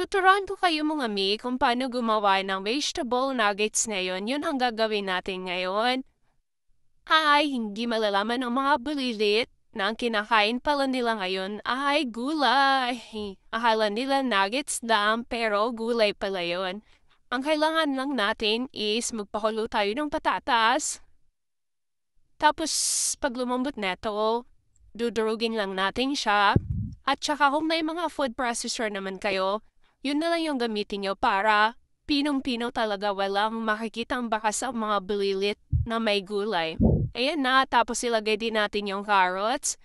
Tuturuan ko kayo mga mi kung paano gumawa ng vegetable nuggets ngayon. Yun ang gagawin natin ngayon. Ay, hindi malalaman ng mga bulilit na ang kinakain pala nila ngayon ay gulay. Akala nila nuggets lang pero gulay pala yun. Ang kailangan lang natin is magpakulo tayo ng patatas. Tapos pag lumambot neto, dudurugin lang natin siya. At saka kung may mga food processor naman kayo, yun na lang yung gamitin nyo para pinong-pino talaga walang makikita ang baka sa mga bililit na may gulay. Ayan na, tapos ilagay din natin yung carrots.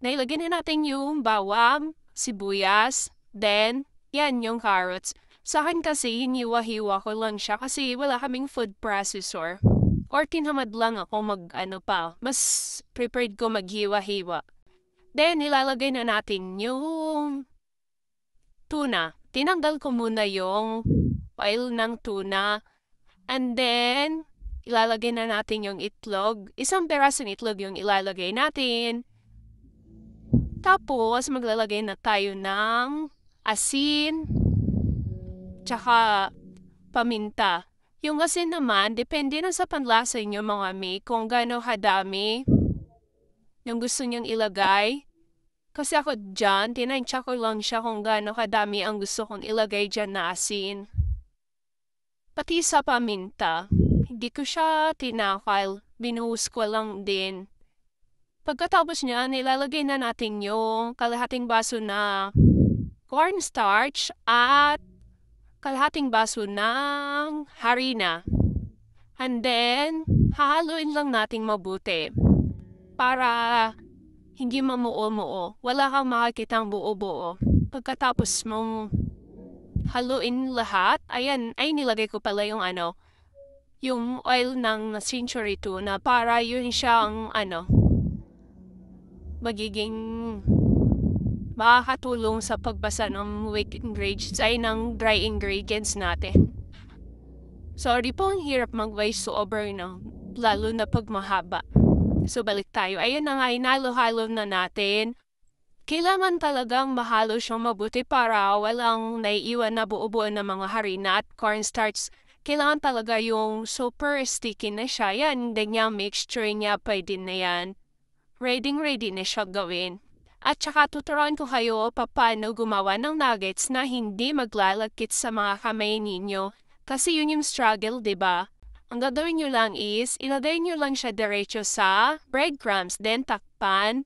Nailagay na natin yung bawang, sibuyas, then yan yung carrots. Sa akin kasi hiniwa-hiwa ko lang siya kasi wala kaming food processor. Or tinamad lang ako mag ano pa, mas prepared ko maghiwa-hiwa. Then, ilalagay na natin yung tuna tinanggal ko muna yung oil ng tuna. And then, ilalagay na natin yung itlog. Isang perasong itlog yung ilalagay natin. Tapos, maglalagay na tayo ng asin, tsaka paminta. Yung asin naman, depende na sa panlasa nyo mga may kung gaano kadami yung gusto nyong ilagay. Kasi ako dyan, tinansya ko lang siya kung gaano kadami ang gusto kong ilagay dyan na asin. Pati sa paminta, hindi ko siya tinakal, binuhos ko lang din. Pagkatapos niya, nilalagay na natin yung kalahating baso na cornstarch at kalahating baso ng harina. And then, hahaluin lang natin mabuti para hindi mamuo-muo. Wala kang makakitang buo-buo. Pagkatapos mo haluin lahat, ayan, ay nilagay ko pala yung ano, yung oil ng century 2 na para yun siya ang ano, magiging makakatulong sa pagbasa ng weak ingredients ay ng dry ingredients natin. Sorry po ang hirap mag voice over, no? lalo na pag mahaba. So balik tayo. Ayun na nga, inalo-halo na natin. Kailangan talagang mahalo siyang mabuti para walang naiiwan na buo-buo ng mga harina at cornstarch. Kailangan talaga yung super sticky na siya. Yan, then yung mixture niya pwede na yan. Ready ready na siya gawin. At saka tuturuan ko kayo paano gumawa ng nuggets na hindi maglalagkit sa mga kamay ninyo. Kasi yun yung struggle, di ba? Ang gagawin nyo lang is, ilagay nyo lang siya diretso sa breadcrumbs, then takpan.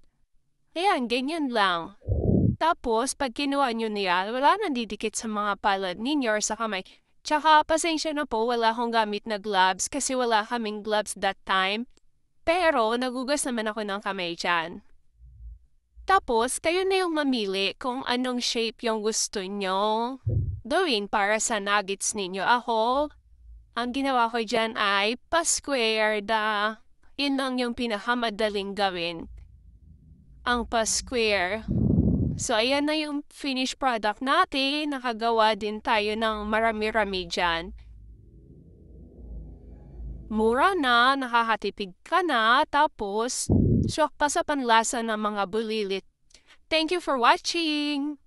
Ayan, ganyan lang. Tapos, pag kinuha nyo niya, wala nang didikit sa mga palad ninyo or sa kamay. Tsaka, pasensya na po, wala akong gamit na gloves kasi wala kaming gloves that time. Pero, nagugas naman ako ng kamay dyan. Tapos, kayo na yung mamili kung anong shape yung gusto nyo gawin para sa nuggets ninyo. A whole ang ginawa ko dyan ay pa-square the. Yun lang yung pinakamadaling gawin. Ang pa-square. So, ayan na yung finished product natin. Nakagawa din tayo ng marami-rami dyan. Mura na, nakakatipid ka na, tapos syok pa sa panlasa ng mga bulilit. Thank you for watching!